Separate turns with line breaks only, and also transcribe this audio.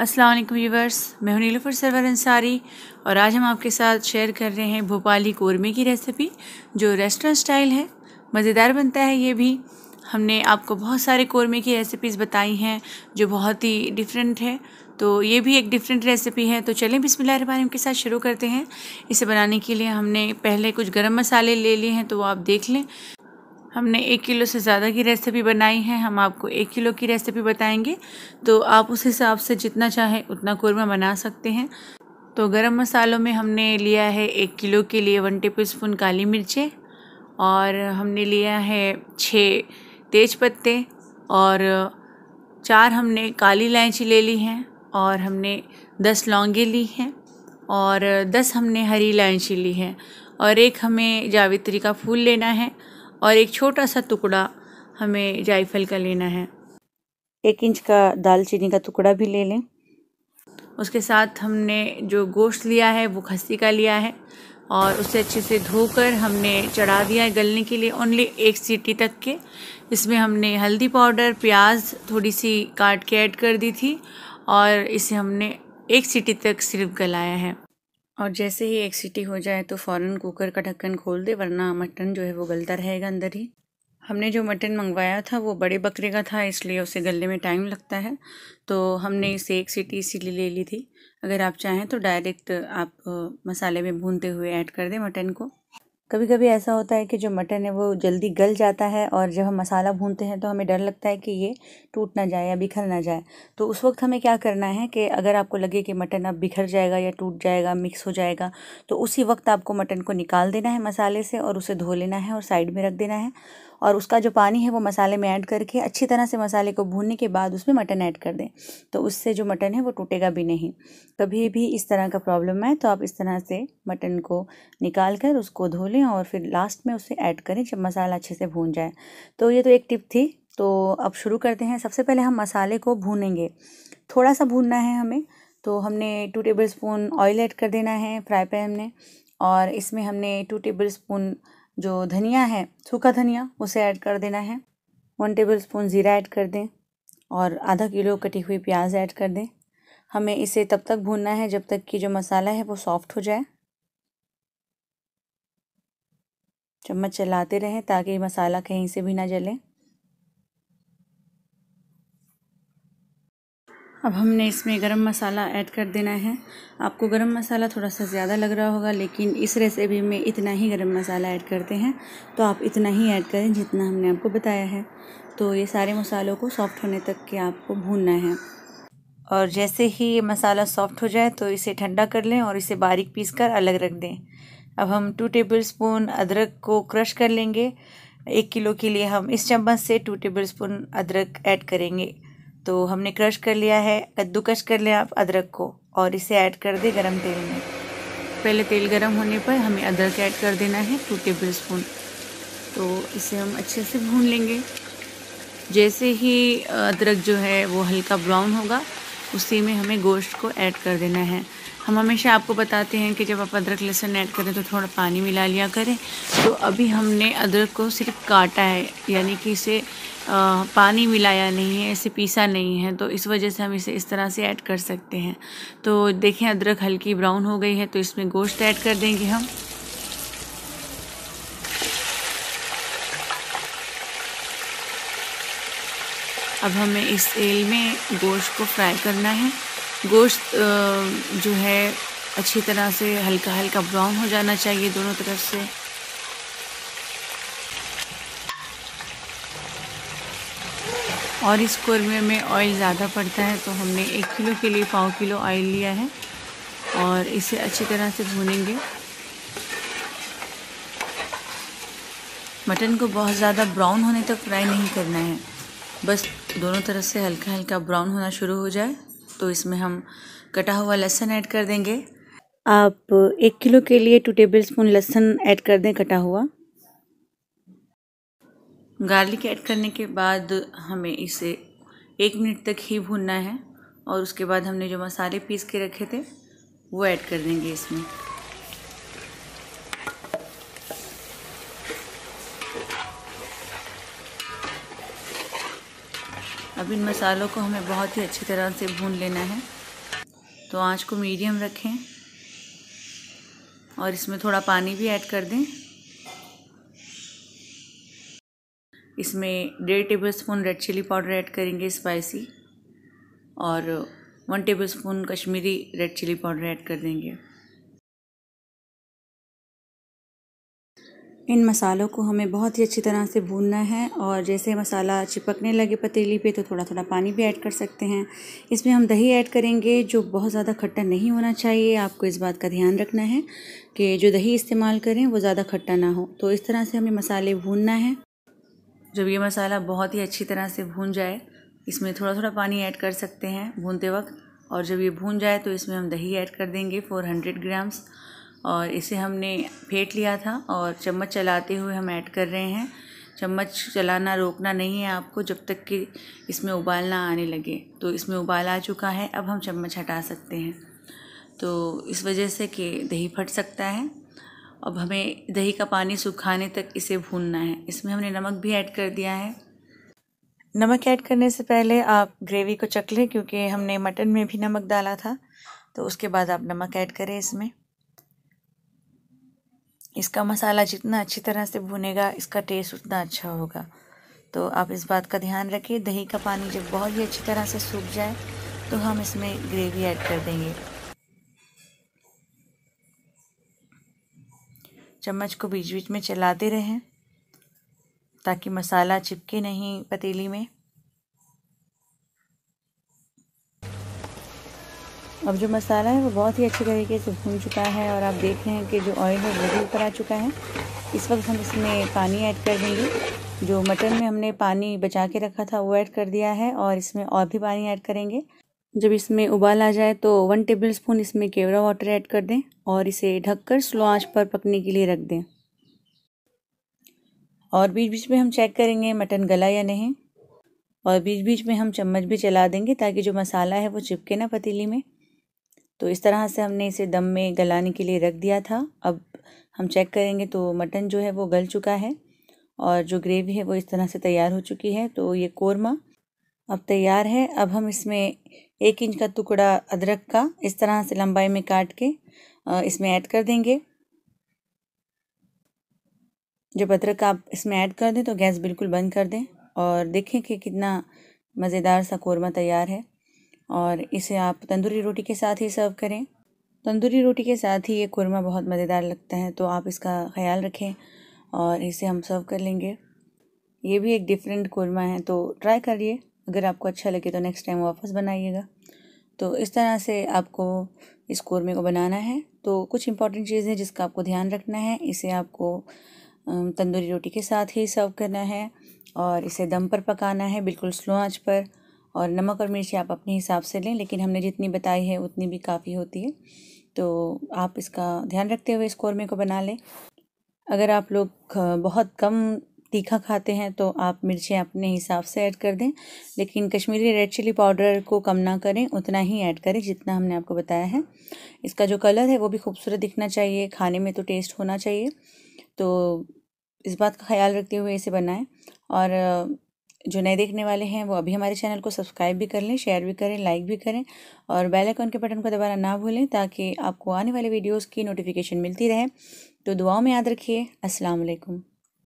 अस्सलाम व्यूवर्स मैं हूं नीलोफर सरवर अंसारी और आज हम आपके साथ शेयर कर रहे हैं भोपाली कोरमे की रेसिपी जो रेस्टोरेंट स्टाइल है मज़ेदार बनता है ये भी हमने आपको बहुत सारे कोरमे की रेसिपीज़ बताई हैं जो बहुत ही डिफरेंट है तो ये भी एक डिफरेंट रेसिपी है तो चलें बिस्मिल्लाह के साथ शुरू करते हैं इसे बनाने के लिए हमने पहले कुछ गर्म मसाले ले लिए हैं तो वो आप देख लें हमने एक किलो से ज़्यादा की रेसिपी बनाई है हम आपको एक किलो की रेसिपी बताएंगे तो आप उस हिसाब से जितना चाहें उतना कुरमा बना सकते हैं तो गरम मसालों में हमने लिया है एक किलो के लिए वन टेबल स्पून काली मिर्चें और हमने लिया है छः तेज पत्ते और चार हमने काली इलायची ले ली हैं और हमने दस लौंगे ली हैं और दस हमने हरी इलायची ली है और एक हमें जावित्री का फूल लेना है और एक छोटा सा टुकड़ा हमें जायफल का लेना है एक इंच का दालचीनी का टुकड़ा भी ले लें उसके साथ हमने जो गोश्त लिया है वो खस्सी का लिया है और उसे अच्छे से धोकर हमने चढ़ा दिया है गलने के लिए ओनली एक सीटी तक के इसमें हमने हल्दी पाउडर प्याज थोड़ी सी काट के ऐड कर दी थी और इसे हमने एक सीटी तक सिर्फ गलाया है और जैसे ही एक सीटी हो जाए तो फ़ौरन कुकर का ढक्कन खोल दे वरना मटन जो है वो गलता रहेगा अंदर ही हमने जो मटन मंगवाया था वो बड़े बकरे का था इसलिए उसे गलने में टाइम लगता है तो हमने इसे एक सीटी इसीलिए ले ली थी अगर आप चाहें तो डायरेक्ट आप मसाले में भूनते हुए ऐड कर दें मटन को कभी कभी ऐसा होता है कि जो मटन है वो जल्दी गल जाता है और जब हम मसाला भूनते हैं तो हमें डर लगता है कि ये टूट ना जाए या बिखर ना जाए तो उस वक्त हमें क्या करना है कि अगर आपको लगे कि मटन अब बिखर जाएगा या टूट जाएगा मिक्स हो जाएगा तो उसी वक्त आपको मटन को निकाल देना है मसाले से और उसे धो लेना है और साइड में रख देना है और उसका जो पानी है वो मसाले में ऐड करके अच्छी तरह से मसाले को भूनने के बाद उसमें मटन ऐड कर दें तो उससे जो मटन है वो टूटेगा भी नहीं कभी भी इस तरह का प्रॉब्लम है तो आप इस तरह से मटन को निकाल कर उसको धो लें और फिर लास्ट में उसे ऐड करें जब मसाला अच्छे से भून जाए तो ये तो एक टिप थी तो अब शुरू करते हैं सबसे पहले हम मसाले को भूनेंगे थोड़ा सा भूनना है हमें तो हमने two tablespoon oil add कर देना है फ्राई पैन में और इसमें हमने टू टेबल स्पून जो धनिया है सूखा धनिया उसे ऐड कर देना है वन टेबल स्पून ज़ीरा ऐड कर दें और आधा किलो कटी हुई प्याज ऐड कर दें हमें इसे तब तक भूनना है जब तक कि जो मसाला है वो सॉफ्ट हो जाए चम्मच चलाते रहें ताकि मसाला कहीं से भी ना जले अब हमने इसमें गरम मसाला ऐड कर देना है आपको गरम मसाला थोड़ा सा ज़्यादा लग रहा होगा लेकिन इस रेसिपी में इतना ही गरम मसाला ऐड करते हैं तो आप इतना ही ऐड करें जितना हमने आपको बताया है तो ये सारे मसालों को सॉफ़्ट होने तक के आपको भूनना है और जैसे ही ये मसाला सॉफ़्ट हो जाए तो इसे ठंडा कर लें और इसे बारीक पीस कर अलग रख दें अब हम टू टेबल स्पून अदरक को क्रश कर लेंगे एक किलो के लिए हम इस चम्मच से टू टेबल स्पून अदरक ऐड करेंगे तो हमने क्रश कर लिया है कद्दूकश कर लिया आप अदरक को और इसे ऐड कर दें गरम तेल में पहले तेल गरम होने पर हमें अदरक ऐड कर देना है टू टेबल स्पून तो इसे हम अच्छे से भून लेंगे जैसे ही अदरक जो है वो हल्का ब्राउन होगा उसी में हमें गोश्त को ऐड कर देना है हम हमेशा आपको बताते हैं कि जब आप अदरक लहसुन ऐड करें तो थोड़ा पानी मिला लिया करें तो अभी हमने अदरक को सिर्फ काटा है यानी कि इसे आ, पानी मिलाया नहीं है इसे पीसा नहीं है तो इस वजह से हम इसे इस तरह से ऐड कर सकते हैं तो देखें अदरक हल्की ब्राउन हो गई है तो इसमें गोश्त ऐड कर देंगे हम अब हमें इस तेल में गोश्त को फ्राई करना है गोश्त जो है अच्छी तरह से हल्का हल्का ब्राउन हो जाना चाहिए दोनों तरफ से और इस कौरमे में ऑयल ज़्यादा पड़ता है तो हमने एक किलो के लिए पाँव किलो ऑयल लिया है और इसे अच्छी तरह से भूनेंगे मटन को बहुत ज़्यादा ब्राउन होने तक फ्राई नहीं करना है बस दोनों तरफ से हल्का हल्का ब्राउन होना शुरू हो जाए तो इसमें हम कटा हुआ लहसुन ऐड कर देंगे आप एक किलो के लिए टू टेबल स्पून लहसुन ऐड कर दें कटा हुआ गार्लिक ऐड करने के बाद हमें इसे एक मिनट तक ही भूनना है और उसके बाद हमने जो मसाले पीस के रखे थे वो ऐड कर देंगे इसमें अब इन मसालों को हमें बहुत ही अच्छी तरह से भून लेना है तो आँच को मीडियम रखें और इसमें थोड़ा पानी भी ऐड कर दें इसमें डेढ़ tablespoon red chilli powder add करेंगे स्पाइसी और one tablespoon Kashmiri red chilli powder add कर देंगे इन मसालों को हमें बहुत ही अच्छी तरह से भूनना है और जैसे मसाला चिपकने लगे पतीली पे तो थोड़ा थोड़ा पानी भी ऐड कर सकते हैं इसमें हम दही ऐड करेंगे जो बहुत ज़्यादा खट्टा नहीं होना चाहिए आपको इस बात का ध्यान रखना है कि जो दही इस्तेमाल करें वो ज़्यादा खट्टा ना हो तो इस तरह से हमें मसाले भूनना है जब ये मसाला बहुत ही अच्छी तरह से भून जाए इसमें थोड़ा थोड़ा पानी ऐड कर सकते हैं भूनते वक्त और जब ये भून जाए तो इसमें हम दही ऐड कर देंगे 400 ग्राम्स और इसे हमने फेंट लिया था और चम्मच चलाते हुए हम ऐड कर रहे हैं चम्मच चलाना रोकना नहीं है आपको जब तक कि इसमें उबाल ना आने लगे तो इसमें उबाल आ चुका है अब हम चम्मच हटा सकते हैं तो इस वजह से कि दही फट सकता है अब हमें दही का पानी सुखाने तक इसे भूनना है इसमें हमने नमक भी ऐड कर दिया है नमक ऐड करने से पहले आप ग्रेवी को चख लें क्योंकि हमने मटन में भी नमक डाला था तो उसके बाद आप नमक ऐड करें इसमें इसका मसाला जितना अच्छी तरह से भुनेगा इसका टेस्ट उतना अच्छा होगा तो आप इस बात का ध्यान रखिए दही का पानी जब बहुत ही अच्छी तरह से सूख जाए तो हम इसमें ग्रेवी ऐड कर देंगे चम्मच को बीच बीच में चलाते रहें ताकि मसाला चिपके नहीं पतीली में अब जो मसाला है वो बहुत ही अच्छे तरीके से भून चुका है और आप देख रहे हैं कि जो ऑयल है वो भी ऊपर आ चुका है इस वक्त हम इसमें पानी ऐड कर देंगे जो मटन में हमने पानी बचा के रखा था वो ऐड कर दिया है और इसमें और भी पानी ऐड करेंगे जब इसमें उबाल आ जाए तो वन टेबल स्पून इसमें केवरा वाटर ऐड कर दें और इसे कर स्लो आँच पर पकने के लिए रख दें और बीच बीच में हम चेक करेंगे मटन गला या नहीं और बीच बीच में हम चम्मच भी चला देंगे ताकि जो मसाला है वो चिपके ना पतीली में तो इस तरह से हमने इसे दम में गलाने के लिए रख दिया था अब हम चेक करेंगे तो मटन जो है वो गल चुका है और जो ग्रेवी है वो इस तरह से तैयार हो चुकी है तो ये कोरमा अब तैयार है अब हम इसमें एक इंच का टुकड़ा अदरक का इस तरह से लंबाई में काट के इसमें ऐड कर देंगे जब अदरक आप इसमें ऐड कर दें तो गैस बिल्कुल बंद कर दें और देखें कि कितना मज़ेदार सा कोरमा तैयार है और इसे आप तंदूरी रोटी के साथ ही सर्व करें तंदूरी रोटी के साथ ही ये कुरमा बहुत मज़ेदार लगता है तो आप इसका ख्याल रखें और इसे हम सर्व कर लेंगे ये भी एक डिफरेंट कुरमा है तो ट्राई करिए अगर आपको अच्छा लगे तो नेक्स्ट टाइम वापस बनाइएगा तो इस तरह से आपको इस कुरमे को बनाना है तो कुछ इंपॉर्टेंट चीज़ें जिसका आपको ध्यान रखना है इसे आपको तंदूरी रोटी के साथ ही सर्व करना है और इसे दम पर पकाना है बिल्कुल स्लो आंच पर और नमक और मिर्ची आप अपने हिसाब से लें लेकिन हमने जितनी बताई है उतनी भी काफ़ी होती है तो आप इसका ध्यान रखते हुए इस कौरमे को बना लें अगर आप लोग बहुत कम तीखा खाते हैं तो आप मिर्चें अपने हिसाब से ऐड कर दें लेकिन कश्मीरी रेड चिली पाउडर को कम ना करें उतना ही ऐड करें जितना हमने आपको बताया है इसका जो कलर है वो भी खूबसूरत दिखना चाहिए खाने में तो टेस्ट होना चाहिए तो इस बात का ख्याल रखते हुए इसे बनाएं और जो नए देखने वाले हैं वो अभी हमारे चैनल को सब्सक्राइब भी कर लें शेयर भी करें लाइक भी करें और बेल आइकन के बटन को दबाना ना भूलें ताकि आपको आने वाले वीडियोस की नोटिफिकेशन मिलती रहे तो दुआओं में याद रखिए अस्सलाम वालेकुम